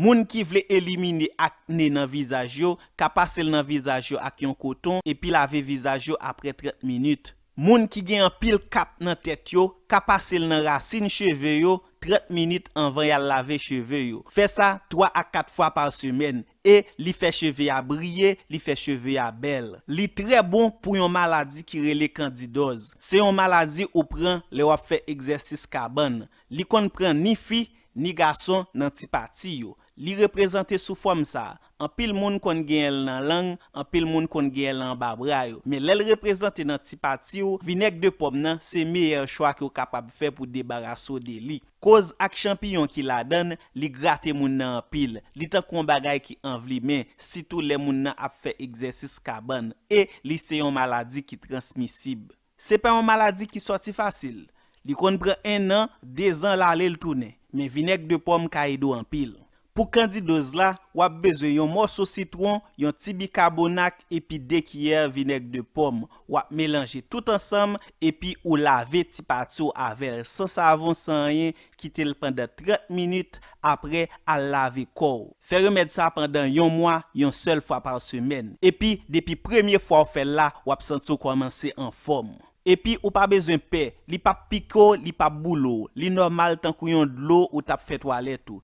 Moun ki vle elimine akne nan vizaj yo, kapas el nan vizaj yo ak yon koton, epi lave vizaj yo apre 30 minut. Moun ki gen an pil kap nan tet yo, kapas el nan rasin cheve yo, 30 minut anvan yal lave cheve yo. Fe sa 3 a 4 fwa par semen, e li fe cheve ya brye, li fe cheve ya bel. Li tre bon pou yon maladi ki rele kandidoz. Se yon maladi ou pran, le wap fe egzersis kaban. Li kon pran ni fi, ni gason nan ti pati yo. Li reprezentè sou fòm sa, anpil moun kon gen el nan lang, anpil moun kon gen el nan babrayo. Me lèl reprezentè nan ti pati yo, vinek de pòm nan se meyè chwa ki yo kapab fè pou debaraso de li. Koz ak champiyon ki la dan, li gratè moun nan anpil. Li tan kon bagay ki anvli men, sitou lè moun nan ap fè egzersis kaban, e li se yon maladi ki transmisib. Se pe yon maladi ki soti fasil, li kon pren en nan, de zan la lèl toune, me vinek de pòm kaido anpil. Pou kan di doz la, wap beze yon morsou citron, yon ti bikabonak, epi dekier vinek de pom. Wap melange tout ansam, epi ou lave ti patso a ver san savon san yen, ki tel pandan 30 minute apre a lave kou. Fe remed sa pandan yon mwa, yon sel fwa par semen. Epi, depi premye fwa ou fe la, wap sanso komanse an fom. Epi, ou pa beze un pe, li pa piko, li pa boulou. Li normal tankou yon dlo ou tap fet wale tout.